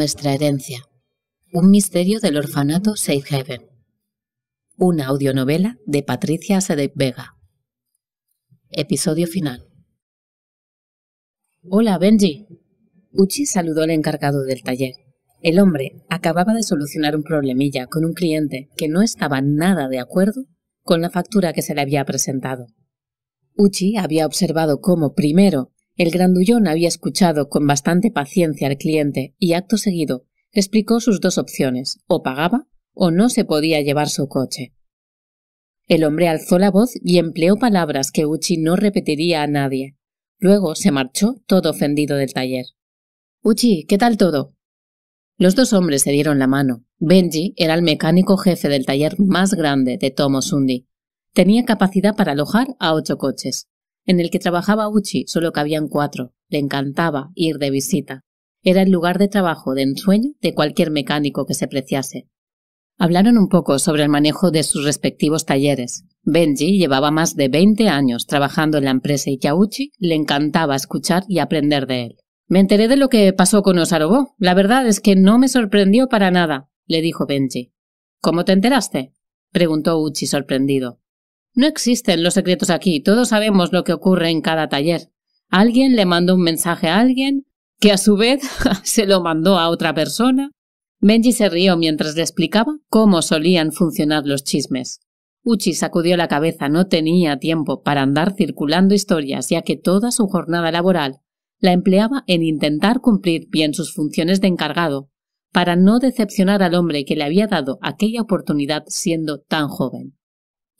Nuestra herencia. Un misterio del orfanato Safe Haven. Una audionovela de Patricia Sedec Vega. Episodio final. Hola, Benji. Uchi saludó al encargado del taller. El hombre acababa de solucionar un problemilla con un cliente que no estaba nada de acuerdo con la factura que se le había presentado. Uchi había observado cómo, primero, el grandullón había escuchado con bastante paciencia al cliente y acto seguido explicó sus dos opciones, o pagaba o no se podía llevar su coche. El hombre alzó la voz y empleó palabras que Uchi no repetiría a nadie. Luego se marchó todo ofendido del taller. Uchi, ¿qué tal todo? Los dos hombres se dieron la mano. Benji era el mecánico jefe del taller más grande de Tomosundi. Tenía capacidad para alojar a ocho coches en el que trabajaba Uchi solo cabían cuatro. Le encantaba ir de visita. Era el lugar de trabajo de ensueño de cualquier mecánico que se preciase. Hablaron un poco sobre el manejo de sus respectivos talleres. Benji llevaba más de 20 años trabajando en la empresa y Uchi le encantaba escuchar y aprender de él. Me enteré de lo que pasó con Osarobo. La verdad es que no me sorprendió para nada, le dijo Benji. ¿Cómo te enteraste? preguntó Uchi sorprendido. No existen los secretos aquí, todos sabemos lo que ocurre en cada taller. Alguien le mandó un mensaje a alguien, que a su vez se lo mandó a otra persona. Benji se rió mientras le explicaba cómo solían funcionar los chismes. Uchi sacudió la cabeza, no tenía tiempo para andar circulando historias, ya que toda su jornada laboral la empleaba en intentar cumplir bien sus funciones de encargado, para no decepcionar al hombre que le había dado aquella oportunidad siendo tan joven.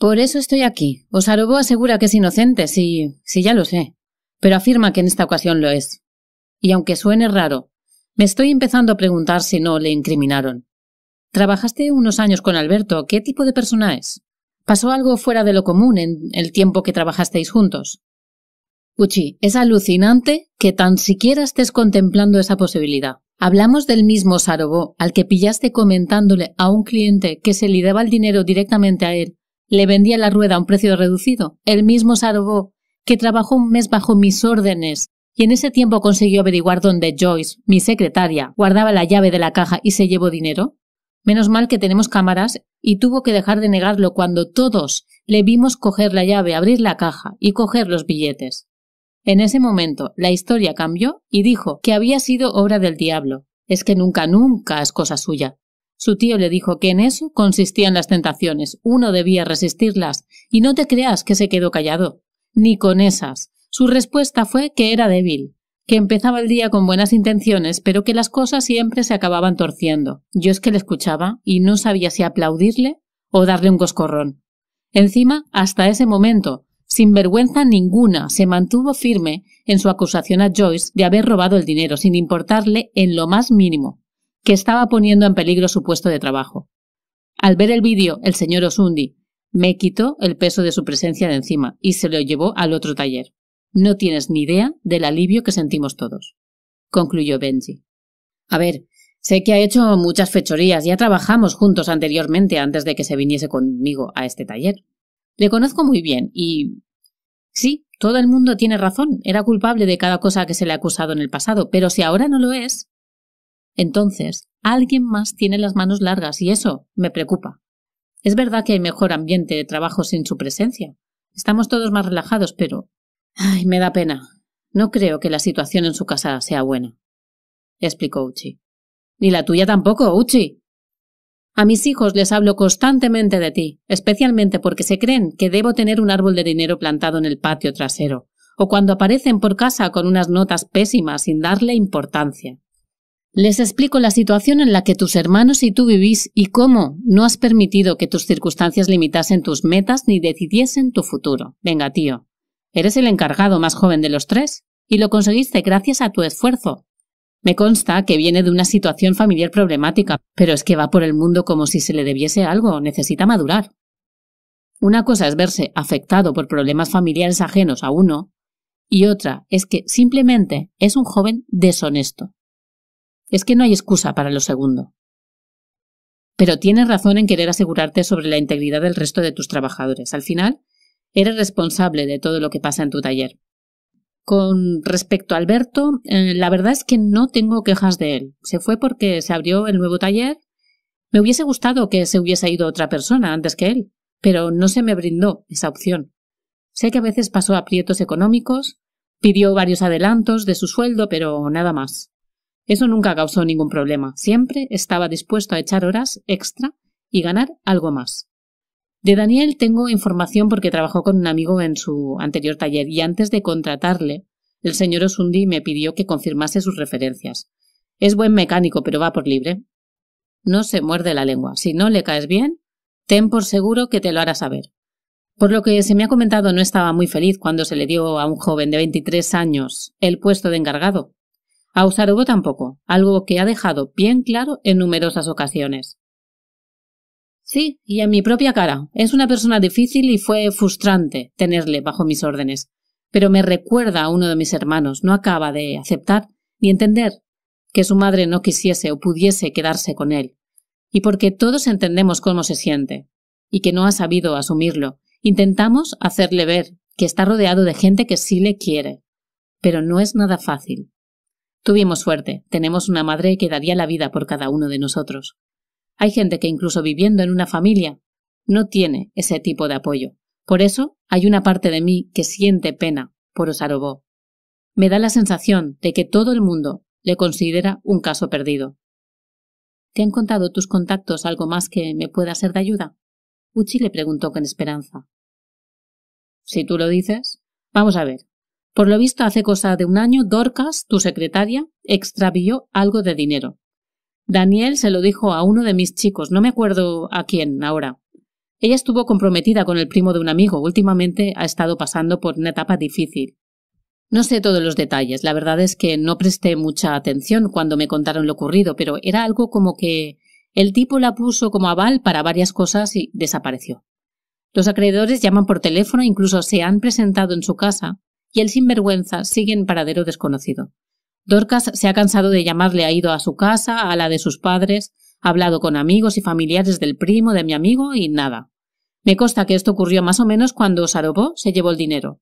Por eso estoy aquí. Osarobo asegura que es inocente, sí, sí ya lo sé, pero afirma que en esta ocasión lo es. Y aunque suene raro, me estoy empezando a preguntar si no le incriminaron. Trabajaste unos años con Alberto, ¿qué tipo de persona es? ¿Pasó algo fuera de lo común en el tiempo que trabajasteis juntos? Uchi, es alucinante que tan siquiera estés contemplando esa posibilidad. Hablamos del mismo Sarobó, al que pillaste comentándole a un cliente que se le daba el dinero directamente a él le vendía la rueda a un precio reducido. El mismo Sarobó, que trabajó un mes bajo mis órdenes, y en ese tiempo consiguió averiguar dónde Joyce, mi secretaria, guardaba la llave de la caja y se llevó dinero. Menos mal que tenemos cámaras y tuvo que dejar de negarlo cuando todos le vimos coger la llave, abrir la caja y coger los billetes. En ese momento la historia cambió y dijo que había sido obra del diablo. Es que nunca, nunca es cosa suya. Su tío le dijo que en eso consistían las tentaciones, uno debía resistirlas, y no te creas que se quedó callado, ni con esas. Su respuesta fue que era débil, que empezaba el día con buenas intenciones, pero que las cosas siempre se acababan torciendo. Yo es que le escuchaba y no sabía si aplaudirle o darle un coscorrón. Encima, hasta ese momento, sin vergüenza ninguna, se mantuvo firme en su acusación a Joyce de haber robado el dinero, sin importarle en lo más mínimo que estaba poniendo en peligro su puesto de trabajo. Al ver el vídeo, el señor Osundi me quitó el peso de su presencia de encima y se lo llevó al otro taller. No tienes ni idea del alivio que sentimos todos, concluyó Benji. A ver, sé que ha hecho muchas fechorías, ya trabajamos juntos anteriormente antes de que se viniese conmigo a este taller. Le conozco muy bien y... Sí, todo el mundo tiene razón, era culpable de cada cosa que se le ha acusado en el pasado, pero si ahora no lo es, entonces, alguien más tiene las manos largas y eso me preocupa. Es verdad que hay mejor ambiente de trabajo sin su presencia. Estamos todos más relajados, pero... Ay, me da pena. No creo que la situación en su casa sea buena, explicó Uchi. Ni la tuya tampoco, Uchi. A mis hijos les hablo constantemente de ti, especialmente porque se creen que debo tener un árbol de dinero plantado en el patio trasero, o cuando aparecen por casa con unas notas pésimas sin darle importancia. Les explico la situación en la que tus hermanos y tú vivís y cómo no has permitido que tus circunstancias limitasen tus metas ni decidiesen tu futuro. Venga, tío. Eres el encargado más joven de los tres y lo conseguiste gracias a tu esfuerzo. Me consta que viene de una situación familiar problemática, pero es que va por el mundo como si se le debiese algo, necesita madurar. Una cosa es verse afectado por problemas familiares ajenos a uno, y otra es que simplemente es un joven deshonesto. Es que no hay excusa para lo segundo. Pero tienes razón en querer asegurarte sobre la integridad del resto de tus trabajadores. Al final, eres responsable de todo lo que pasa en tu taller. Con respecto a Alberto, eh, la verdad es que no tengo quejas de él. Se fue porque se abrió el nuevo taller. Me hubiese gustado que se hubiese ido otra persona antes que él, pero no se me brindó esa opción. Sé que a veces pasó aprietos económicos, pidió varios adelantos de su sueldo, pero nada más. Eso nunca causó ningún problema, siempre estaba dispuesto a echar horas extra y ganar algo más. De Daniel tengo información porque trabajó con un amigo en su anterior taller y antes de contratarle, el señor Osundi me pidió que confirmase sus referencias. Es buen mecánico, pero va por libre. No se muerde la lengua. Si no le caes bien, ten por seguro que te lo hará saber. Por lo que se me ha comentado, no estaba muy feliz cuando se le dio a un joven de 23 años el puesto de encargado, a Usarovo tampoco, algo que ha dejado bien claro en numerosas ocasiones. Sí, y en mi propia cara. Es una persona difícil y fue frustrante tenerle bajo mis órdenes. Pero me recuerda a uno de mis hermanos. No acaba de aceptar ni entender que su madre no quisiese o pudiese quedarse con él. Y porque todos entendemos cómo se siente, y que no ha sabido asumirlo, intentamos hacerle ver que está rodeado de gente que sí le quiere. Pero no es nada fácil. Tuvimos suerte, tenemos una madre que daría la vida por cada uno de nosotros. Hay gente que incluso viviendo en una familia no tiene ese tipo de apoyo. Por eso hay una parte de mí que siente pena por Osarobó. Me da la sensación de que todo el mundo le considera un caso perdido. ¿Te han contado tus contactos algo más que me pueda ser de ayuda? Uchi le preguntó con esperanza. Si tú lo dices, vamos a ver. Por lo visto, hace cosa de un año, Dorcas, tu secretaria, extravió algo de dinero. Daniel se lo dijo a uno de mis chicos, no me acuerdo a quién ahora. Ella estuvo comprometida con el primo de un amigo, últimamente ha estado pasando por una etapa difícil. No sé todos los detalles, la verdad es que no presté mucha atención cuando me contaron lo ocurrido, pero era algo como que el tipo la puso como aval para varias cosas y desapareció. Los acreedores llaman por teléfono, e incluso se han presentado en su casa, y el sinvergüenza sigue en paradero desconocido. Dorcas se ha cansado de llamarle, ha ido a su casa, a la de sus padres, ha hablado con amigos y familiares del primo, de mi amigo, y nada. Me consta que esto ocurrió más o menos cuando Saropó se llevó el dinero.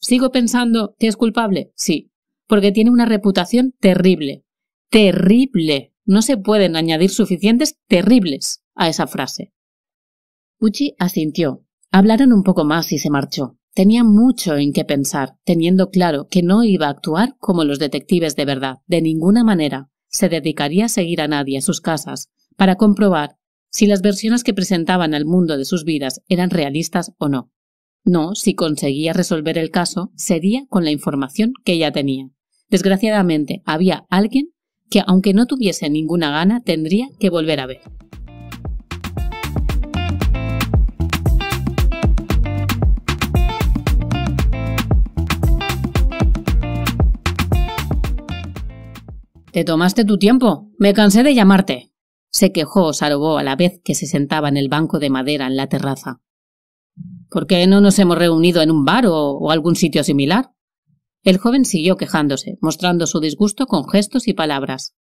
¿Sigo pensando que es culpable? Sí, porque tiene una reputación terrible. Terrible. No se pueden añadir suficientes terribles a esa frase. Uchi asintió. Hablaron un poco más y se marchó. Tenía mucho en qué pensar, teniendo claro que no iba a actuar como los detectives de verdad, de ninguna manera. Se dedicaría a seguir a nadie a sus casas, para comprobar si las versiones que presentaban al mundo de sus vidas eran realistas o no. No, si conseguía resolver el caso, sería con la información que ella tenía. Desgraciadamente, había alguien que, aunque no tuviese ninguna gana, tendría que volver a ver. Te tomaste tu tiempo. Me cansé de llamarte. Se quejó Osarobó a la vez que se sentaba en el banco de madera en la terraza. ¿Por qué no nos hemos reunido en un bar o, algún sitio similar? El joven siguió quejándose, mostrando su disgusto con gestos y palabras.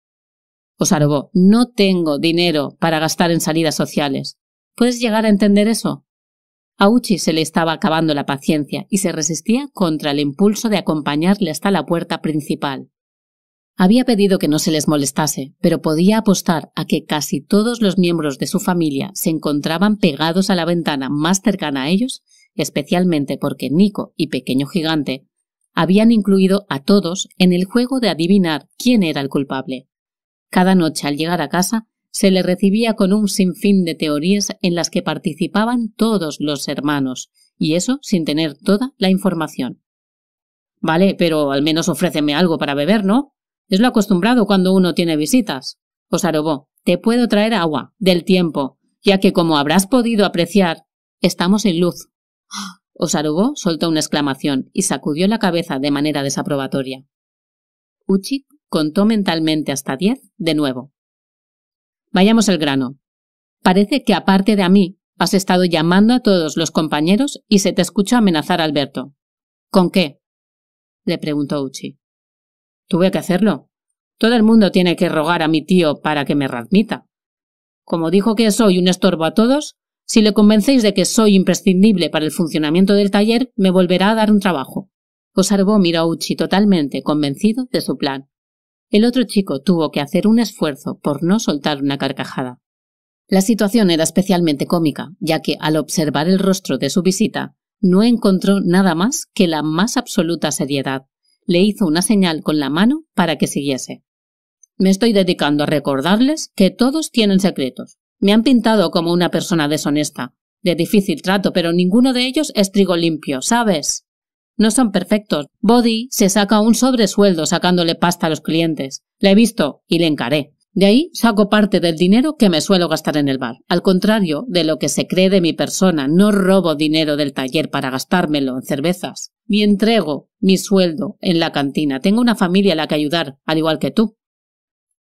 Osarobó, oh, no tengo dinero para gastar en salidas sociales. ¿Puedes llegar a entender eso? A Uchi se le estaba acabando la paciencia y se resistía contra el impulso de acompañarle hasta la puerta principal. Había pedido que no se les molestase, pero podía apostar a que casi todos los miembros de su familia se encontraban pegados a la ventana más cercana a ellos, especialmente porque Nico y Pequeño Gigante habían incluido a todos en el juego de adivinar quién era el culpable. Cada noche al llegar a casa se le recibía con un sinfín de teorías en las que participaban todos los hermanos, y eso sin tener toda la información. Vale, pero al menos ofréceme algo para beber, ¿no? Es lo acostumbrado cuando uno tiene visitas. Osarobó, pues te puedo traer agua, del tiempo, ya que como habrás podido apreciar, estamos en luz. Osarobó soltó una exclamación y sacudió la cabeza de manera desaprobatoria. Uchi contó mentalmente hasta diez de nuevo. Vayamos al grano. Parece que aparte de a mí, has estado llamando a todos los compañeros y se te escucha amenazar a Alberto. ¿Con qué? le preguntó Uchi. Tuve que hacerlo. Todo el mundo tiene que rogar a mi tío para que me readmita. Como dijo que soy un estorbo a todos, si le convencéis de que soy imprescindible para el funcionamiento del taller, me volverá a dar un trabajo. Observó Mirauchi totalmente convencido de su plan. El otro chico tuvo que hacer un esfuerzo por no soltar una carcajada. La situación era especialmente cómica, ya que al observar el rostro de su visita, no encontró nada más que la más absoluta seriedad le hizo una señal con la mano para que siguiese. Me estoy dedicando a recordarles que todos tienen secretos. Me han pintado como una persona deshonesta, de difícil trato, pero ninguno de ellos es trigo limpio, ¿sabes? No son perfectos. Body se saca un sobresueldo sacándole pasta a los clientes. Le he visto y le encaré. De ahí saco parte del dinero que me suelo gastar en el bar. Al contrario de lo que se cree de mi persona, no robo dinero del taller para gastármelo en cervezas, ni entrego mi sueldo en la cantina. Tengo una familia a la que ayudar, al igual que tú.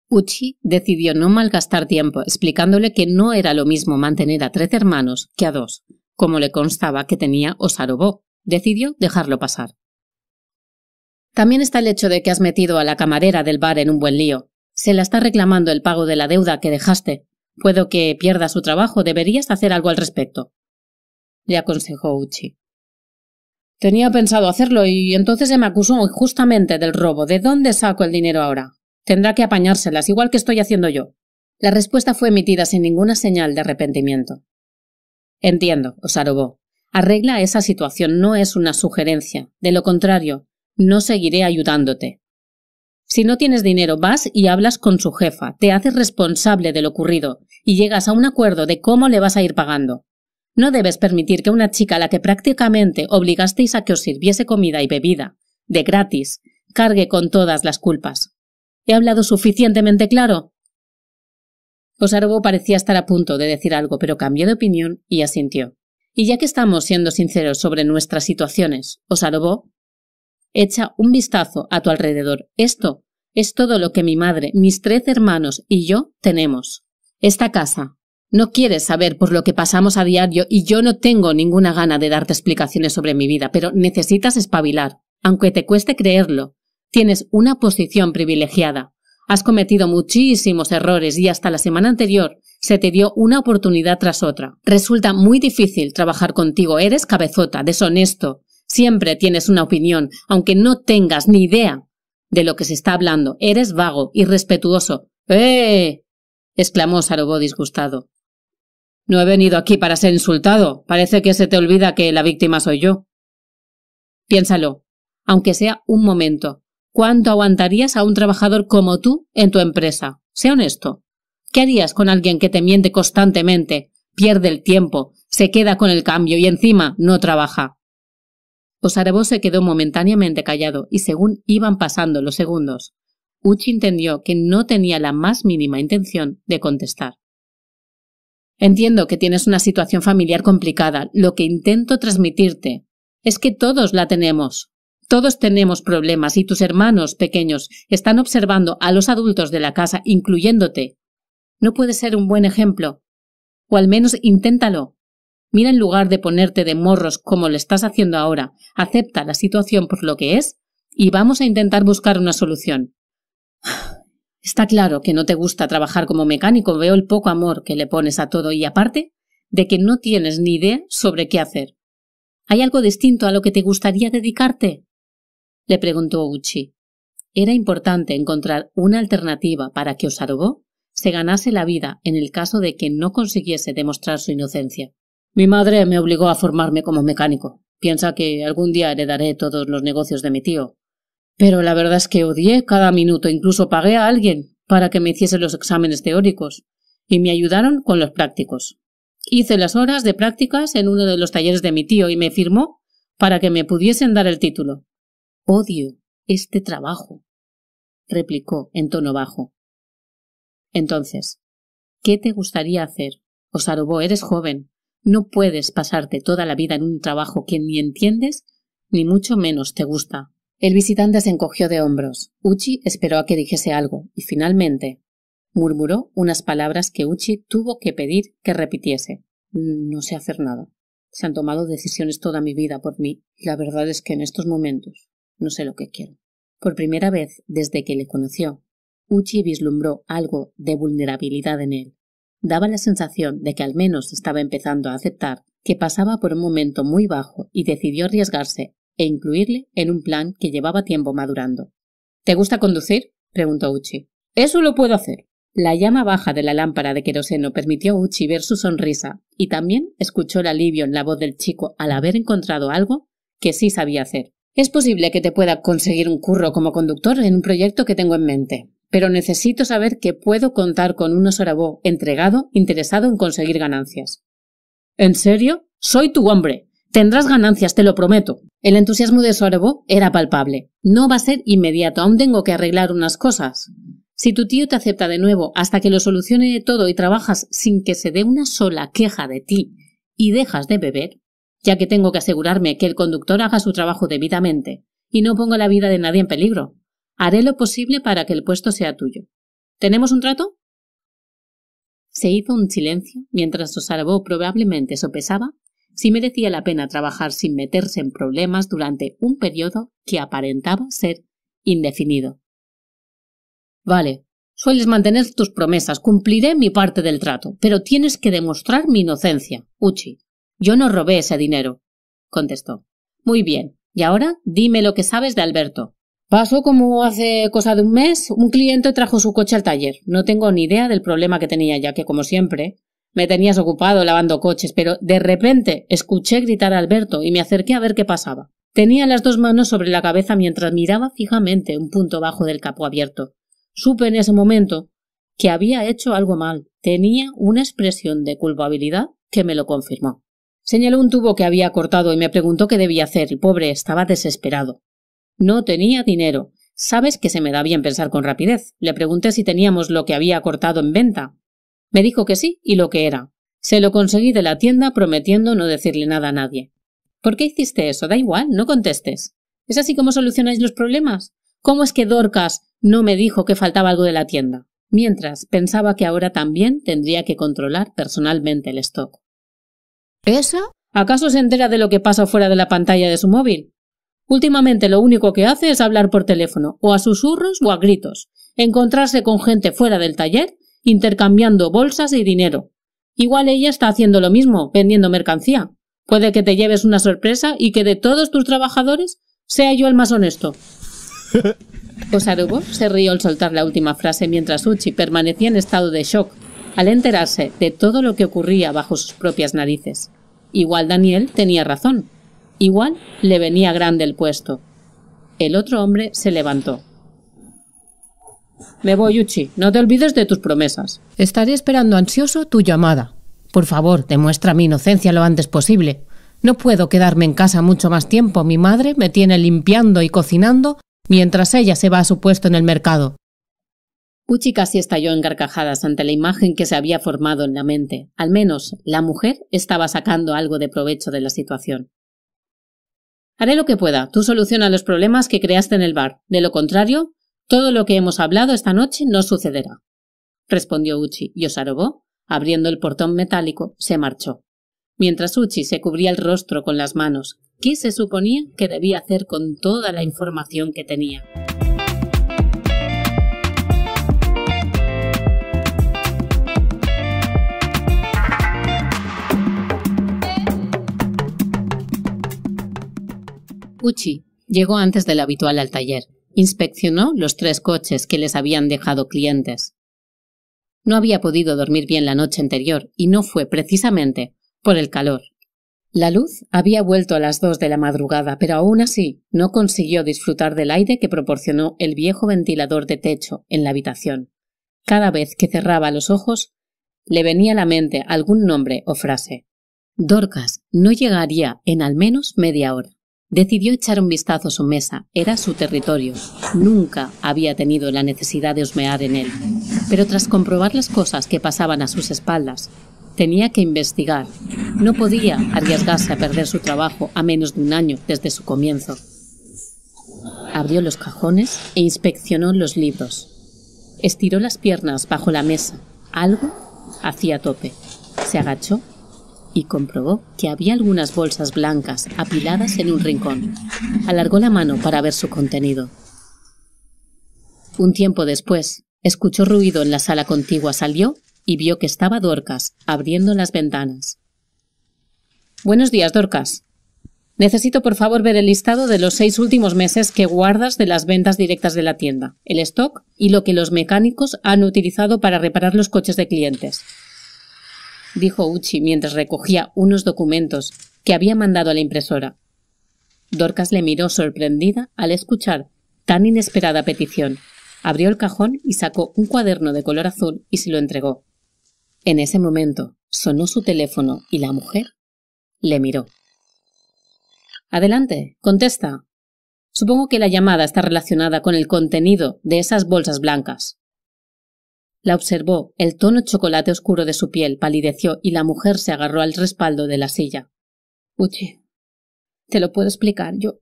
Uchi decidió no malgastar tiempo, explicándole que no era lo mismo mantener a tres hermanos que a dos, como le constaba que tenía Osarobo. Decidió dejarlo pasar. También está el hecho de que has metido a la camarera del bar en un buen lío. Se la está reclamando el pago de la deuda que dejaste. Puedo que pierda su trabajo. Deberías hacer algo al respecto. Le aconsejó Uchi. Tenía pensado hacerlo y entonces se me acusó injustamente del robo. ¿De dónde saco el dinero ahora? Tendrá que apañárselas, igual que estoy haciendo yo. La respuesta fue emitida sin ninguna señal de arrepentimiento. Entiendo, Osarobó. Arregla esa situación, no es una sugerencia. De lo contrario, no seguiré ayudándote. Si no tienes dinero, vas y hablas con su jefa, te haces responsable de lo ocurrido y llegas a un acuerdo de cómo le vas a ir pagando. No debes permitir que una chica a la que prácticamente obligasteis a que os sirviese comida y bebida, de gratis, cargue con todas las culpas. ¿He hablado suficientemente claro? Osarobo parecía estar a punto de decir algo, pero cambió de opinión y asintió. Y ya que estamos siendo sinceros sobre nuestras situaciones, Osarobo Echa un vistazo a tu alrededor. Esto es todo lo que mi madre, mis tres hermanos y yo tenemos. Esta casa. No quieres saber por lo que pasamos a diario y yo no tengo ninguna gana de darte explicaciones sobre mi vida, pero necesitas espabilar, aunque te cueste creerlo. Tienes una posición privilegiada. Has cometido muchísimos errores y hasta la semana anterior se te dio una oportunidad tras otra. Resulta muy difícil trabajar contigo, eres cabezota, deshonesto, Siempre tienes una opinión, aunque no tengas ni idea de lo que se está hablando. Eres vago, irrespetuoso. ¡Eh! exclamó Sarobó disgustado. No he venido aquí para ser insultado. Parece que se te olvida que la víctima soy yo. Piénsalo, aunque sea un momento. ¿Cuánto aguantarías a un trabajador como tú en tu empresa? Sea honesto. ¿Qué harías con alguien que te miente constantemente, pierde el tiempo, se queda con el cambio y encima no trabaja? Osarebo se quedó momentáneamente callado y según iban pasando los segundos, Uchi entendió que no tenía la más mínima intención de contestar. Entiendo que tienes una situación familiar complicada. Lo que intento transmitirte es que todos la tenemos. Todos tenemos problemas y tus hermanos pequeños están observando a los adultos de la casa, incluyéndote. No puedes ser un buen ejemplo. O al menos inténtalo. Mira en lugar de ponerte de morros como le estás haciendo ahora, acepta la situación por lo que es y vamos a intentar buscar una solución. Está claro que no te gusta trabajar como mecánico, veo el poco amor que le pones a todo y aparte de que no tienes ni idea sobre qué hacer. ¿Hay algo distinto a lo que te gustaría dedicarte? le preguntó Uchi. Era importante encontrar una alternativa para que Osarobo se ganase la vida en el caso de que no consiguiese demostrar su inocencia. Mi madre me obligó a formarme como mecánico. Piensa que algún día heredaré todos los negocios de mi tío. Pero la verdad es que odié cada minuto, incluso pagué a alguien para que me hiciese los exámenes teóricos, y me ayudaron con los prácticos. Hice las horas de prácticas en uno de los talleres de mi tío y me firmó para que me pudiesen dar el título. Odio este trabajo, replicó en tono bajo. Entonces, ¿qué te gustaría hacer? Osarubó, eres joven. No puedes pasarte toda la vida en un trabajo que ni entiendes, ni mucho menos te gusta. El visitante se encogió de hombros. Uchi esperó a que dijese algo, y finalmente murmuró unas palabras que Uchi tuvo que pedir que repitiese. No sé hacer nada. Se han tomado decisiones toda mi vida por mí, la verdad es que en estos momentos no sé lo que quiero. Por primera vez desde que le conoció, Uchi vislumbró algo de vulnerabilidad en él daba la sensación de que al menos estaba empezando a aceptar que pasaba por un momento muy bajo y decidió arriesgarse e incluirle en un plan que llevaba tiempo madurando. ¿Te gusta conducir? preguntó Uchi. Eso lo puedo hacer. La llama baja de la lámpara de queroseno permitió a Uchi ver su sonrisa y también escuchó el alivio en la voz del chico al haber encontrado algo que sí sabía hacer. Es posible que te pueda conseguir un curro como conductor en un proyecto que tengo en mente pero necesito saber que puedo contar con un Osorabó entregado, interesado en conseguir ganancias. ¿En serio? Soy tu hombre. Tendrás ganancias, te lo prometo. El entusiasmo de Osorabó era palpable. No va a ser inmediato, aún tengo que arreglar unas cosas. Si tu tío te acepta de nuevo hasta que lo solucione todo y trabajas sin que se dé una sola queja de ti y dejas de beber, ya que tengo que asegurarme que el conductor haga su trabajo debidamente y no ponga la vida de nadie en peligro, Haré lo posible para que el puesto sea tuyo. ¿Tenemos un trato? Se hizo un silencio mientras Osarbo probablemente sopesaba si merecía la pena trabajar sin meterse en problemas durante un periodo que aparentaba ser indefinido. Vale, sueles mantener tus promesas, cumpliré mi parte del trato, pero tienes que demostrar mi inocencia, Uchi. Yo no robé ese dinero, contestó. Muy bien, y ahora dime lo que sabes de Alberto. Pasó como hace cosa de un mes, un cliente trajo su coche al taller. No tengo ni idea del problema que tenía ya que, como siempre, me tenías ocupado lavando coches, pero de repente escuché gritar a Alberto y me acerqué a ver qué pasaba. Tenía las dos manos sobre la cabeza mientras miraba fijamente un punto bajo del capó abierto. Supe en ese momento que había hecho algo mal. Tenía una expresión de culpabilidad que me lo confirmó. Señaló un tubo que había cortado y me preguntó qué debía hacer. El pobre estaba desesperado. No tenía dinero. Sabes que se me da bien pensar con rapidez. Le pregunté si teníamos lo que había cortado en venta. Me dijo que sí y lo que era. Se lo conseguí de la tienda prometiendo no decirle nada a nadie. ¿Por qué hiciste eso? Da igual, no contestes. ¿Es así como solucionáis los problemas? ¿Cómo es que Dorcas no me dijo que faltaba algo de la tienda? Mientras pensaba que ahora también tendría que controlar personalmente el stock. ¿Eso? ¿Acaso se entera de lo que pasa fuera de la pantalla de su móvil? Últimamente lo único que hace es hablar por teléfono, o a susurros o a gritos, encontrarse con gente fuera del taller, intercambiando bolsas y dinero. Igual ella está haciendo lo mismo, vendiendo mercancía. Puede que te lleves una sorpresa y que de todos tus trabajadores sea yo el más honesto. Osarugo pues se rió al soltar la última frase mientras Uchi permanecía en estado de shock al enterarse de todo lo que ocurría bajo sus propias narices. Igual Daniel tenía razón. Igual le venía grande el puesto. El otro hombre se levantó. Me voy, Uchi. No te olvides de tus promesas. Estaré esperando ansioso tu llamada. Por favor, demuestra mi inocencia lo antes posible. No puedo quedarme en casa mucho más tiempo. Mi madre me tiene limpiando y cocinando mientras ella se va a su puesto en el mercado. Uchi casi estalló en carcajadas ante la imagen que se había formado en la mente. Al menos la mujer estaba sacando algo de provecho de la situación. Haré lo que pueda, tú soluciona los problemas que creaste en el bar, de lo contrario, todo lo que hemos hablado esta noche no sucederá. Respondió Uchi, y osarobó, abriendo el portón metálico, se marchó. Mientras Uchi se cubría el rostro con las manos, ¿qué se suponía que debía hacer con toda la información que tenía? Uchi llegó antes del habitual al taller. Inspeccionó los tres coches que les habían dejado clientes. No había podido dormir bien la noche anterior y no fue precisamente por el calor. La luz había vuelto a las dos de la madrugada, pero aún así no consiguió disfrutar del aire que proporcionó el viejo ventilador de techo en la habitación. Cada vez que cerraba los ojos, le venía a la mente algún nombre o frase. Dorcas no llegaría en al menos media hora. Decidió echar un vistazo a su mesa. Era su territorio. Nunca había tenido la necesidad de husmear en él. Pero tras comprobar las cosas que pasaban a sus espaldas, tenía que investigar. No podía arriesgarse a perder su trabajo a menos de un año desde su comienzo. Abrió los cajones e inspeccionó los libros. Estiró las piernas bajo la mesa. Algo hacía tope. Se agachó y comprobó que había algunas bolsas blancas apiladas en un rincón. Alargó la mano para ver su contenido. Un tiempo después, escuchó ruido en la sala contigua, salió y vio que estaba Dorcas abriendo las ventanas. Buenos días, Dorcas. Necesito por favor ver el listado de los seis últimos meses que guardas de las ventas directas de la tienda, el stock y lo que los mecánicos han utilizado para reparar los coches de clientes dijo Uchi mientras recogía unos documentos que había mandado a la impresora. Dorcas le miró sorprendida al escuchar tan inesperada petición. Abrió el cajón y sacó un cuaderno de color azul y se lo entregó. En ese momento sonó su teléfono y la mujer le miró. Adelante, contesta. Supongo que la llamada está relacionada con el contenido de esas bolsas blancas. La observó, el tono chocolate oscuro de su piel palideció y la mujer se agarró al respaldo de la silla. Uchi. Te lo puedo explicar yo.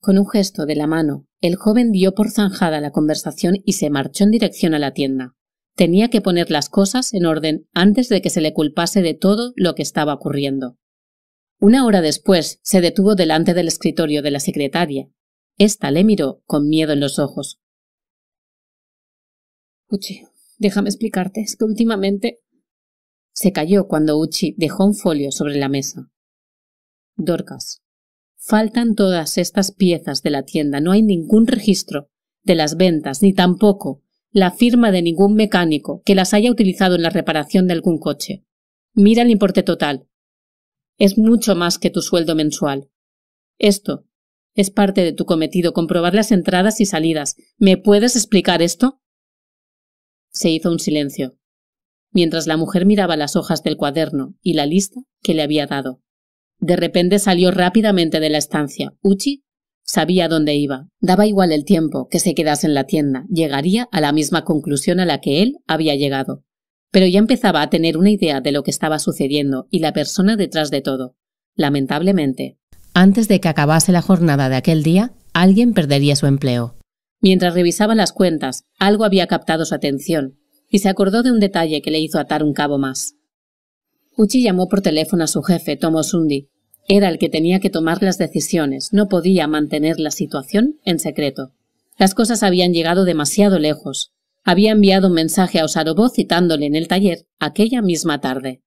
Con un gesto de la mano, el joven dio por zanjada la conversación y se marchó en dirección a la tienda. Tenía que poner las cosas en orden antes de que se le culpase de todo lo que estaba ocurriendo. Una hora después se detuvo delante del escritorio de la secretaria. Esta le miró con miedo en los ojos. Uchi, Déjame explicarte, es que últimamente... Se cayó cuando Uchi dejó un folio sobre la mesa. Dorcas. Faltan todas estas piezas de la tienda. No hay ningún registro de las ventas, ni tampoco la firma de ningún mecánico que las haya utilizado en la reparación de algún coche. Mira el importe total. Es mucho más que tu sueldo mensual. Esto es parte de tu cometido comprobar las entradas y salidas. ¿Me puedes explicar esto? Se hizo un silencio, mientras la mujer miraba las hojas del cuaderno y la lista que le había dado. De repente salió rápidamente de la estancia. Uchi sabía dónde iba. Daba igual el tiempo que se quedase en la tienda. Llegaría a la misma conclusión a la que él había llegado. Pero ya empezaba a tener una idea de lo que estaba sucediendo y la persona detrás de todo. Lamentablemente. Antes de que acabase la jornada de aquel día, alguien perdería su empleo. Mientras revisaba las cuentas, algo había captado su atención, y se acordó de un detalle que le hizo atar un cabo más. Uchi llamó por teléfono a su jefe, Tomo Sundi. Era el que tenía que tomar las decisiones, no podía mantener la situación en secreto. Las cosas habían llegado demasiado lejos. Había enviado un mensaje a Osarobo citándole en el taller aquella misma tarde.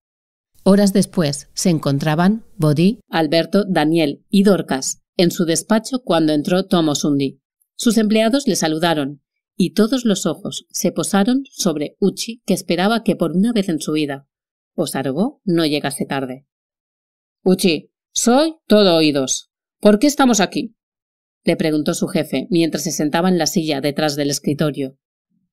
Horas después se encontraban Bodhi, Alberto, Daniel y Dorcas en su despacho cuando entró Tomo sus empleados le saludaron, y todos los ojos se posaron sobre Uchi, que esperaba que por una vez en su vida Osarobó no llegase tarde. Uchi, soy todo oídos. ¿Por qué estamos aquí? le preguntó su jefe mientras se sentaba en la silla detrás del escritorio.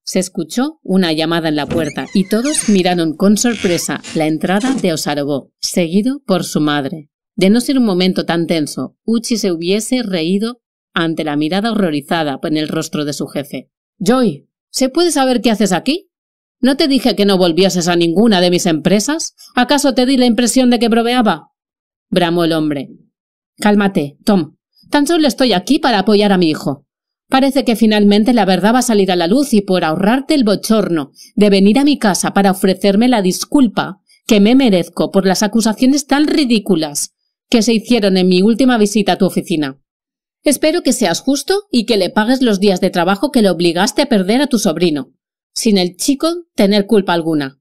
Se escuchó una llamada en la puerta y todos miraron con sorpresa la entrada de Osarobó, seguido por su madre. De no ser un momento tan tenso, Uchi se hubiese reído ante la mirada horrorizada en el rostro de su jefe. Joy, ¿se puede saber qué haces aquí? ¿No te dije que no volvieses a ninguna de mis empresas? ¿Acaso te di la impresión de que proveaba?» bramó el hombre. Cálmate, Tom. Tan solo estoy aquí para apoyar a mi hijo. Parece que finalmente la verdad va a salir a la luz y por ahorrarte el bochorno de venir a mi casa para ofrecerme la disculpa que me merezco por las acusaciones tan ridículas que se hicieron en mi última visita a tu oficina. Espero que seas justo y que le pagues los días de trabajo que le obligaste a perder a tu sobrino, sin el chico tener culpa alguna.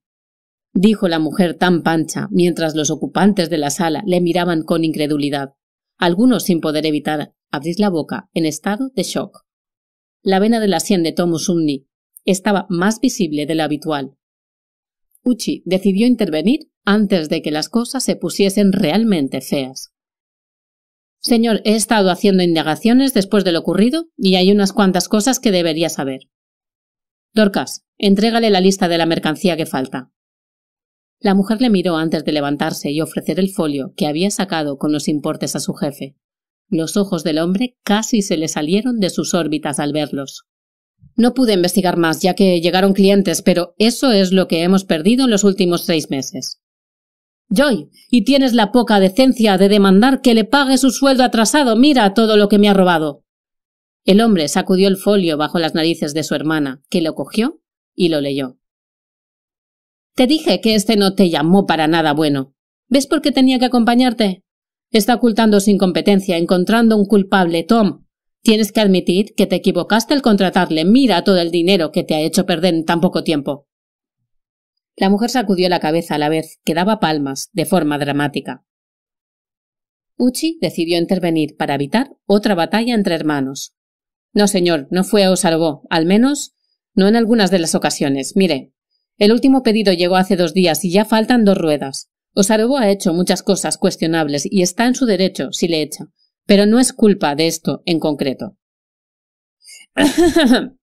Dijo la mujer tan pancha mientras los ocupantes de la sala le miraban con incredulidad, algunos sin poder evitar abrir la boca en estado de shock. La vena de la sien de Tom estaba más visible de lo habitual. Uchi decidió intervenir antes de que las cosas se pusiesen realmente feas. Señor, he estado haciendo indagaciones después de lo ocurrido y hay unas cuantas cosas que debería saber. Dorcas, entrégale la lista de la mercancía que falta. La mujer le miró antes de levantarse y ofrecer el folio que había sacado con los importes a su jefe. Los ojos del hombre casi se le salieron de sus órbitas al verlos. No pude investigar más, ya que llegaron clientes, pero eso es lo que hemos perdido en los últimos seis meses. Joy, y tienes la poca decencia de demandar que le pague su sueldo atrasado. Mira todo lo que me ha robado. El hombre sacudió el folio bajo las narices de su hermana, que lo cogió y lo leyó. Te dije que este no te llamó para nada bueno. ¿Ves por qué tenía que acompañarte? Está ocultando su incompetencia, encontrando un culpable, Tom. Tienes que admitir que te equivocaste al contratarle. Mira todo el dinero que te ha hecho perder en tan poco tiempo. La mujer sacudió la cabeza a la vez que daba palmas de forma dramática. Uchi decidió intervenir para evitar otra batalla entre hermanos. No, señor, no fue a Osarobó, al menos no en algunas de las ocasiones. Mire, el último pedido llegó hace dos días y ya faltan dos ruedas. Osarobó ha hecho muchas cosas cuestionables y está en su derecho si le echa, pero no es culpa de esto en concreto.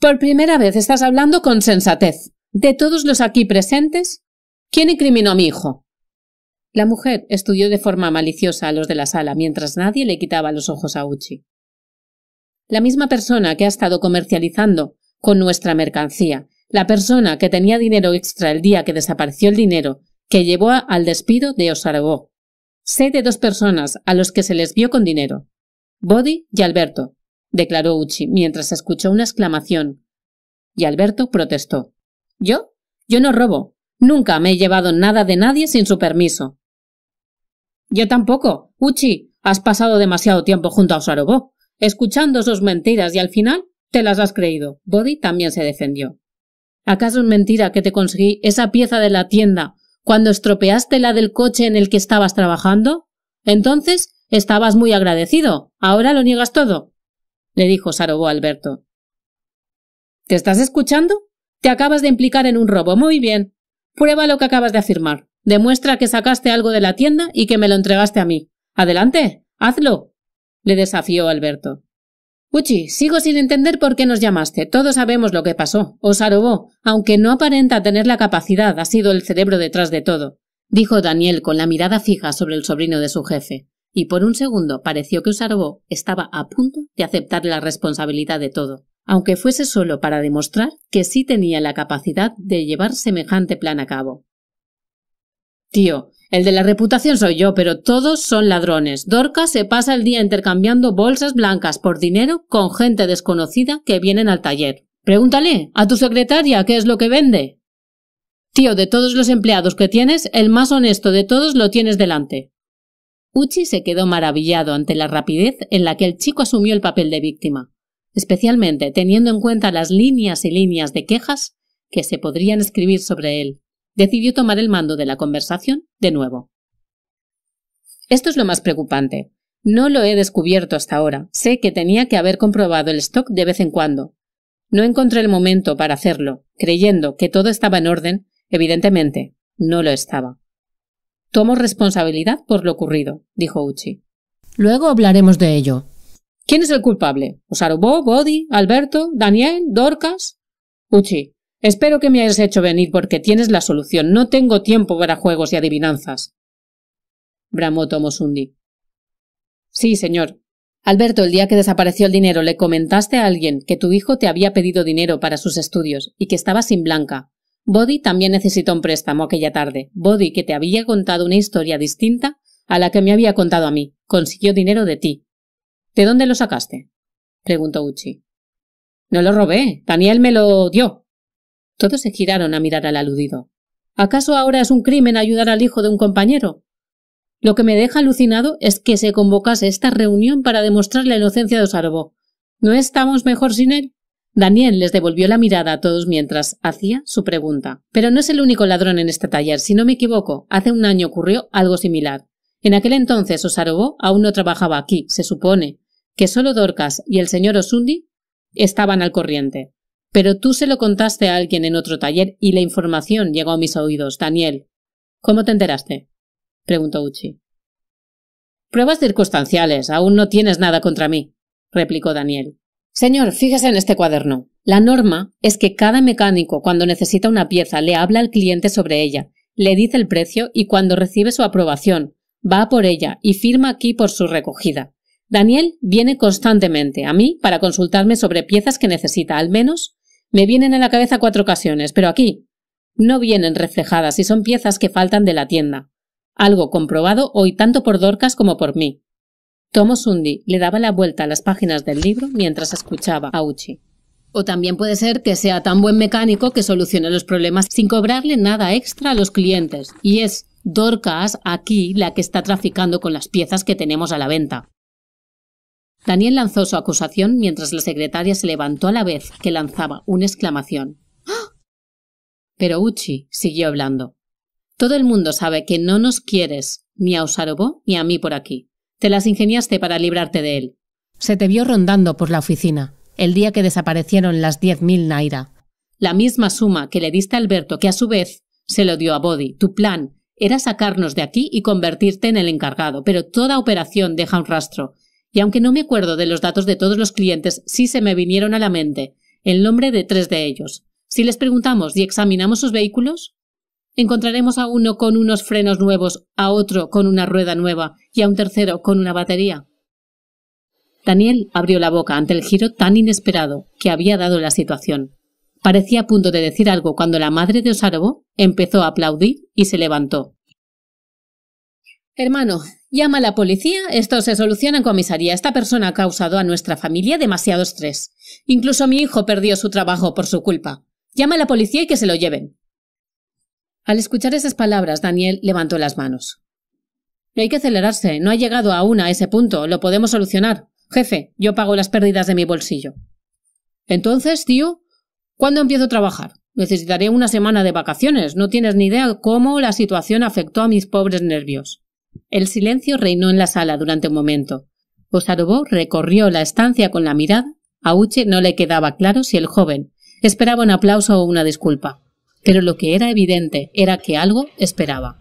Por primera vez estás hablando con sensatez, de todos los aquí presentes, ¿quién incriminó a mi hijo? La mujer estudió de forma maliciosa a los de la sala mientras nadie le quitaba los ojos a Uchi. La misma persona que ha estado comercializando con nuestra mercancía, la persona que tenía dinero extra el día que desapareció el dinero, que llevó al despido de Osaragó. Sé de dos personas a los que se les vio con dinero. Body y Alberto, declaró Uchi mientras escuchó una exclamación. Y Alberto protestó. ¿Yo? Yo no robo. Nunca me he llevado nada de nadie sin su permiso. Yo tampoco. Uchi, has pasado demasiado tiempo junto a Sarobó, escuchando sus mentiras y al final te las has creído. Body también se defendió. ¿Acaso es mentira que te conseguí esa pieza de la tienda cuando estropeaste la del coche en el que estabas trabajando? Entonces estabas muy agradecido. Ahora lo niegas todo. le dijo Sarobó a Alberto. ¿Te estás escuchando? Te acabas de implicar en un robo. Muy bien. Prueba lo que acabas de afirmar. Demuestra que sacaste algo de la tienda y que me lo entregaste a mí. Adelante. Hazlo. le desafió Alberto. Uchi, sigo sin entender por qué nos llamaste. Todos sabemos lo que pasó. Osarobó, aunque no aparenta tener la capacidad, ha sido el cerebro detrás de todo, dijo Daniel con la mirada fija sobre el sobrino de su jefe, y por un segundo pareció que Osarobó estaba a punto de aceptar la responsabilidad de todo aunque fuese solo para demostrar que sí tenía la capacidad de llevar semejante plan a cabo. Tío, el de la reputación soy yo, pero todos son ladrones. Dorca se pasa el día intercambiando bolsas blancas por dinero con gente desconocida que vienen al taller. Pregúntale a tu secretaria qué es lo que vende. Tío, de todos los empleados que tienes, el más honesto de todos lo tienes delante. Uchi se quedó maravillado ante la rapidez en la que el chico asumió el papel de víctima especialmente teniendo en cuenta las líneas y líneas de quejas que se podrían escribir sobre él, decidió tomar el mando de la conversación de nuevo. Esto es lo más preocupante. No lo he descubierto hasta ahora. Sé que tenía que haber comprobado el stock de vez en cuando. No encontré el momento para hacerlo, creyendo que todo estaba en orden. Evidentemente, no lo estaba. Tomo responsabilidad por lo ocurrido, dijo Uchi. Luego hablaremos de ello, ¿Quién es el culpable? ¿Osarobó, ¿Body? Alberto, Daniel, Dorcas? Uchi, espero que me hayas hecho venir porque tienes la solución. No tengo tiempo para juegos y adivinanzas. Bramó Tomosundi. Sí, señor. Alberto, el día que desapareció el dinero, le comentaste a alguien que tu hijo te había pedido dinero para sus estudios y que estaba sin blanca. Body también necesitó un préstamo aquella tarde. Body, que te había contado una historia distinta a la que me había contado a mí, consiguió dinero de ti. ¿De dónde lo sacaste? preguntó Uchi. No lo robé, Daniel me lo dio. Todos se giraron a mirar al aludido. ¿Acaso ahora es un crimen ayudar al hijo de un compañero? Lo que me deja alucinado es que se convocase esta reunión para demostrar la inocencia de Osarobó. ¿No estamos mejor sin él? Daniel les devolvió la mirada a todos mientras hacía su pregunta. Pero no es el único ladrón en este taller, si no me equivoco, hace un año ocurrió algo similar. En aquel entonces Osarobó aún no trabajaba aquí, se supone, que solo Dorcas y el señor Osundi estaban al corriente. Pero tú se lo contaste a alguien en otro taller y la información llegó a mis oídos, Daniel. ¿Cómo te enteraste? preguntó Uchi. Pruebas circunstanciales. Aún no tienes nada contra mí, replicó Daniel. Señor, fíjese en este cuaderno. La norma es que cada mecánico, cuando necesita una pieza, le habla al cliente sobre ella, le dice el precio y cuando recibe su aprobación, va por ella y firma aquí por su recogida. Daniel viene constantemente a mí para consultarme sobre piezas que necesita, al menos me vienen a la cabeza cuatro ocasiones, pero aquí no vienen reflejadas y son piezas que faltan de la tienda. Algo comprobado hoy tanto por Dorcas como por mí. Tomo Sundi le daba la vuelta a las páginas del libro mientras escuchaba a Uchi. O también puede ser que sea tan buen mecánico que solucione los problemas sin cobrarle nada extra a los clientes, y es Dorcas aquí la que está traficando con las piezas que tenemos a la venta. Daniel lanzó su acusación mientras la secretaria se levantó a la vez que lanzaba una exclamación. ¡Ah! Pero Uchi siguió hablando. Todo el mundo sabe que no nos quieres, ni a Osarobo ni a mí por aquí. Te las ingeniaste para librarte de él. Se te vio rondando por la oficina, el día que desaparecieron las diez mil Naira. La misma suma que le diste a Alberto, que a su vez se lo dio a Body. Tu plan era sacarnos de aquí y convertirte en el encargado, pero toda operación deja un rastro, y aunque no me acuerdo de los datos de todos los clientes, sí se me vinieron a la mente el nombre de tres de ellos. Si les preguntamos y examinamos sus vehículos, encontraremos a uno con unos frenos nuevos, a otro con una rueda nueva y a un tercero con una batería. Daniel abrió la boca ante el giro tan inesperado que había dado la situación. Parecía a punto de decir algo cuando la madre de Osarbo empezó a aplaudir y se levantó. Hermano, llama a la policía, esto se soluciona en comisaría. Esta persona ha causado a nuestra familia demasiado estrés. Incluso mi hijo perdió su trabajo por su culpa. Llama a la policía y que se lo lleven. Al escuchar esas palabras, Daniel levantó las manos. Hay que acelerarse, no ha llegado aún a ese punto, lo podemos solucionar. Jefe, yo pago las pérdidas de mi bolsillo. Entonces, tío, ¿cuándo empiezo a trabajar? Necesitaré una semana de vacaciones, no tienes ni idea cómo la situación afectó a mis pobres nervios. El silencio reinó en la sala durante un momento. Posarobó recorrió la estancia con la mirada. A Uchi no le quedaba claro si el joven esperaba un aplauso o una disculpa, pero lo que era evidente era que algo esperaba.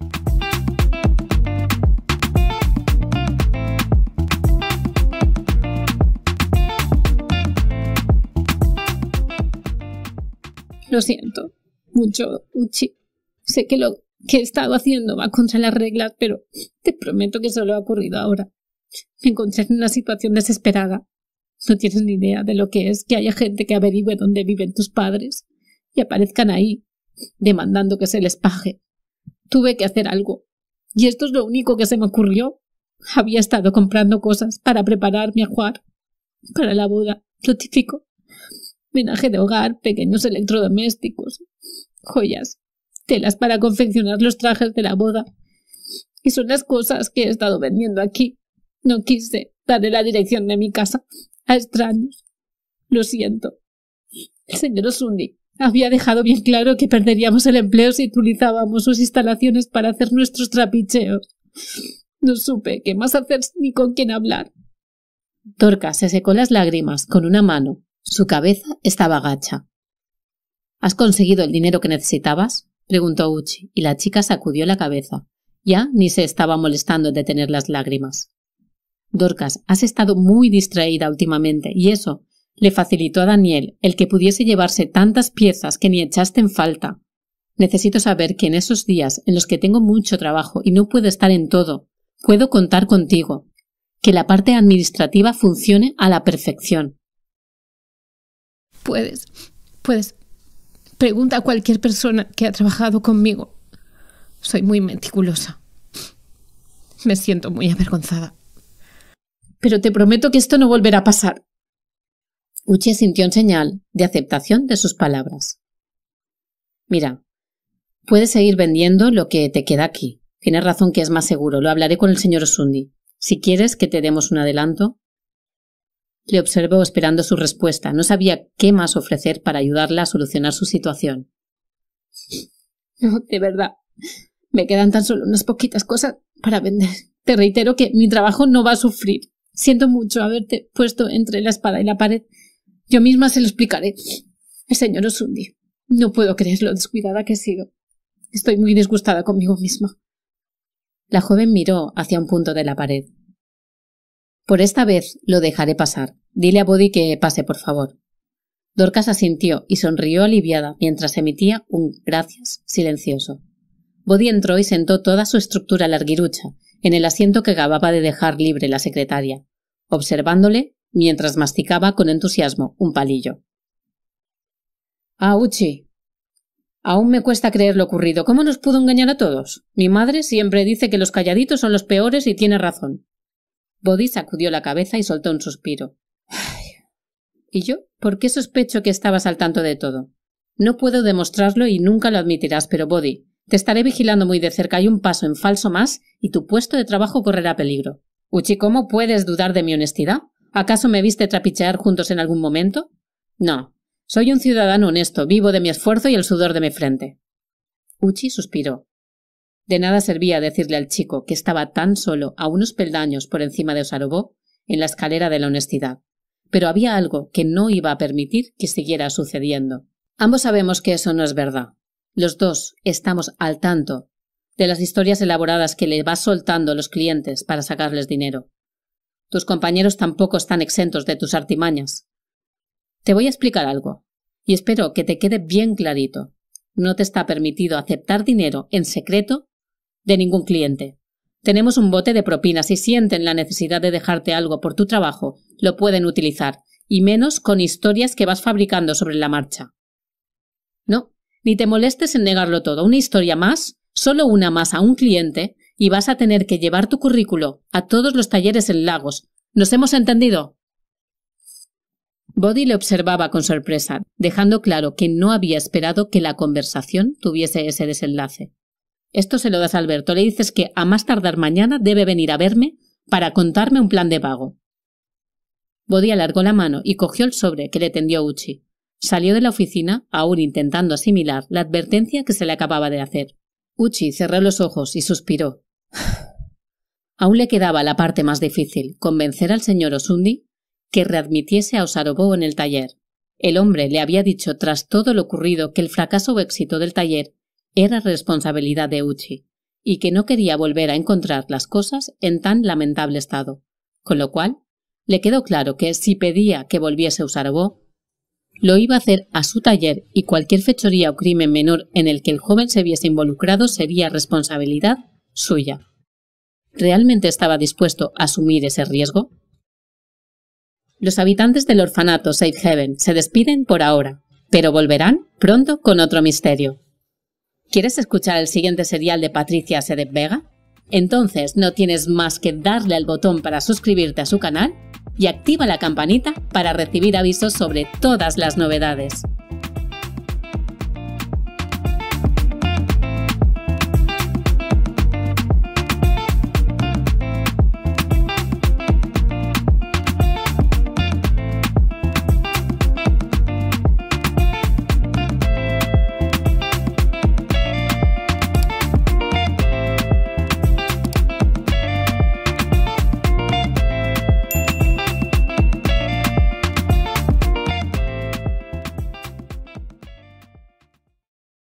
Lo siento, mucho, Uchi. Sé que lo ¿Qué he estado haciendo va contra las reglas, pero te prometo que solo ha ocurrido ahora. Me encontré en una situación desesperada. No tienes ni idea de lo que es que haya gente que averigüe dónde viven tus padres y aparezcan ahí, demandando que se les paje. Tuve que hacer algo. Y esto es lo único que se me ocurrió. Había estado comprando cosas para preparar mi ajuar, para la boda, lo típico. Menaje de hogar, pequeños electrodomésticos, joyas, telas para confeccionar los trajes de la boda. Y son las cosas que he estado vendiendo aquí. No quise darle la dirección de mi casa a extraños. Lo siento. El señor Osundi había dejado bien claro que perderíamos el empleo si utilizábamos sus instalaciones para hacer nuestros trapicheos. No supe qué más hacer ni con quién hablar. Torca se secó las lágrimas con una mano. Su cabeza estaba gacha. ¿Has conseguido el dinero que necesitabas? preguntó Uchi, y la chica sacudió la cabeza. Ya ni se estaba molestando de tener las lágrimas. Dorcas, has estado muy distraída últimamente, y eso le facilitó a Daniel el que pudiese llevarse tantas piezas que ni echaste en falta. Necesito saber que en esos días en los que tengo mucho trabajo y no puedo estar en todo, puedo contar contigo, que la parte administrativa funcione a la perfección. Puedes, puedes Pregunta a cualquier persona que ha trabajado conmigo. Soy muy meticulosa. Me siento muy avergonzada. Pero te prometo que esto no volverá a pasar. Uche sintió un señal de aceptación de sus palabras. Mira, puedes seguir vendiendo lo que te queda aquí. Tienes razón que es más seguro. Lo hablaré con el señor Sundi. Si quieres que te demos un adelanto, le observó esperando su respuesta. No sabía qué más ofrecer para ayudarla a solucionar su situación. de verdad. Me quedan tan solo unas poquitas cosas para vender. Te reitero que mi trabajo no va a sufrir. Siento mucho haberte puesto entre la espada y la pared. Yo misma se lo explicaré. El señor Osundi. No puedo creer lo descuidada que he sido. Estoy muy disgustada conmigo misma. La joven miró hacia un punto de la pared. Por esta vez lo dejaré pasar. Dile a Bodhi que pase, por favor. Dorcas asintió y sonrió aliviada mientras emitía un gracias silencioso. Bodhi entró y sentó toda su estructura larguirucha en el asiento que acababa de dejar libre la secretaria, observándole mientras masticaba con entusiasmo un palillo. Auchi. Aún me cuesta creer lo ocurrido. ¿Cómo nos pudo engañar a todos? Mi madre siempre dice que los calladitos son los peores y tiene razón. Bodhi sacudió la cabeza y soltó un suspiro. ¿Y yo? ¿Por qué sospecho que estabas al tanto de todo? No puedo demostrarlo y nunca lo admitirás, pero Bodhi, te estaré vigilando muy de cerca y un paso en falso más y tu puesto de trabajo correrá peligro. Uchi, ¿cómo puedes dudar de mi honestidad? ¿Acaso me viste trapichear juntos en algún momento? No. Soy un ciudadano honesto, vivo de mi esfuerzo y el sudor de mi frente. Uchi suspiró. De nada servía decirle al chico que estaba tan solo a unos peldaños por encima de Osarobó en la escalera de la honestidad. Pero había algo que no iba a permitir que siguiera sucediendo. Ambos sabemos que eso no es verdad. Los dos estamos al tanto de las historias elaboradas que le vas soltando a los clientes para sacarles dinero. Tus compañeros tampoco están exentos de tus artimañas. Te voy a explicar algo, y espero que te quede bien clarito. No te está permitido aceptar dinero en secreto de ningún cliente. Tenemos un bote de propinas. Si sienten la necesidad de dejarte algo por tu trabajo, lo pueden utilizar, y menos con historias que vas fabricando sobre la marcha. No, ni te molestes en negarlo todo. Una historia más, solo una más a un cliente, y vas a tener que llevar tu currículo a todos los talleres en Lagos. ¿Nos hemos entendido? Body le observaba con sorpresa, dejando claro que no había esperado que la conversación tuviese ese desenlace. Esto se lo das a Alberto, le dices que a más tardar mañana debe venir a verme para contarme un plan de pago. Bodhi alargó la mano y cogió el sobre que le tendió Uchi. Salió de la oficina, aún intentando asimilar la advertencia que se le acababa de hacer. Uchi cerró los ojos y suspiró. aún le quedaba la parte más difícil, convencer al señor Osundi que readmitiese a Osarobo en el taller. El hombre le había dicho tras todo lo ocurrido que el fracaso o éxito del taller era responsabilidad de Uchi, y que no quería volver a encontrar las cosas en tan lamentable estado, con lo cual le quedó claro que si pedía que volviese a usar Bo, lo iba a hacer a su taller y cualquier fechoría o crimen menor en el que el joven se viese involucrado sería responsabilidad suya. ¿Realmente estaba dispuesto a asumir ese riesgo? Los habitantes del orfanato Safe Heaven se despiden por ahora, pero volverán pronto con otro misterio. ¿Quieres escuchar el siguiente serial de Patricia Sedep Vega? Entonces no tienes más que darle al botón para suscribirte a su canal y activa la campanita para recibir avisos sobre todas las novedades.